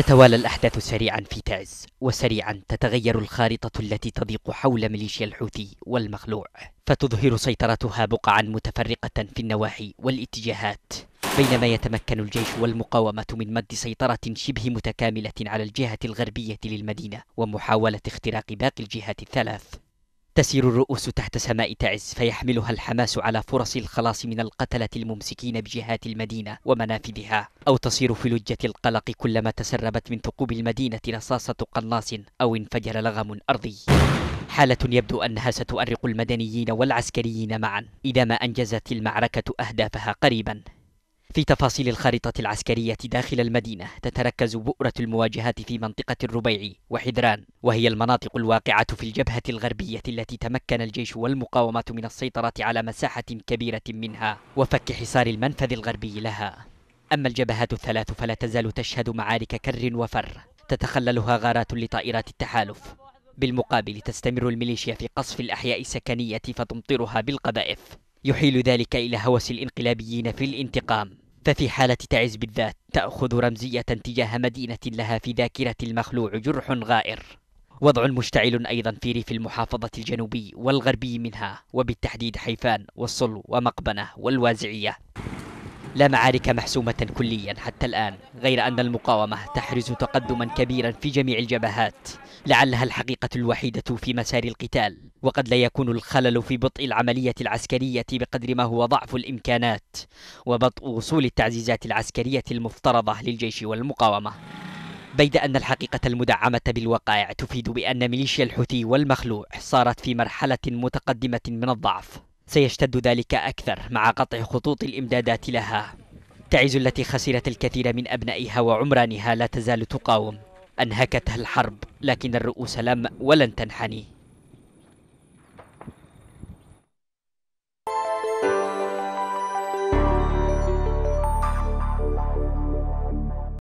تتوالى الأحداث سريعا في تعز وسريعا تتغير الخارطة التي تضيق حول ميليشيا الحوثي والمخلوع فتظهر سيطرتها بقعا متفرقة في النواحي والاتجاهات بينما يتمكن الجيش والمقاومة من مد سيطرة شبه متكاملة على الجهة الغربية للمدينة ومحاولة اختراق باقي الجهات الثلاث تسير الرؤوس تحت سماء تعز فيحملها الحماس على فرص الخلاص من القتلة الممسكين بجهات المدينة ومنافذها أو تصير في لجة القلق كلما تسربت من ثقوب المدينة رصاصة قناص أو انفجر لغم أرضي حالة يبدو أنها ستؤرق المدنيين والعسكريين معا إذا ما أنجزت المعركة أهدافها قريبا في تفاصيل الخريطة العسكرية داخل المدينة تتركز بؤرة المواجهات في منطقة الربيع وحدران وهي المناطق الواقعة في الجبهة الغربية التي تمكن الجيش والمقاومة من السيطرة على مساحة كبيرة منها وفك حصار المنفذ الغربي لها أما الجبهات الثلاث فلا تزال تشهد معارك كر وفر تتخللها غارات لطائرات التحالف بالمقابل تستمر الميليشيا في قصف الأحياء السكنية فتمطرها بالقذائف يحيل ذلك إلى هوس الانقلابيين في الانتقام ففي حالة تعز بالذات تأخذ رمزية تجاه مدينة لها في ذاكرة المخلوع جرح غائر وضع مشتعل أيضا في ريف المحافظة الجنوبي والغربي منها وبالتحديد حيفان والصل ومقبنة والوازعية لا معارك محسومة كليا حتى الآن غير أن المقاومة تحرز تقدما كبيرا في جميع الجبهات لعلها الحقيقة الوحيدة في مسار القتال وقد لا يكون الخلل في بطء العملية العسكرية بقدر ما هو ضعف الإمكانات وبطء وصول التعزيزات العسكرية المفترضة للجيش والمقاومة بيد أن الحقيقة المدعمة بالوقائع تفيد بأن ميليشيا الحوثي والمخلوع صارت في مرحلة متقدمة من الضعف سيشتد ذلك أكثر مع قطع خطوط الإمدادات لها تعز التي خسرت الكثير من أبنائها وعمرانها لا تزال تقاوم أنهكتها الحرب لكن الرؤوس لم ولن تنحني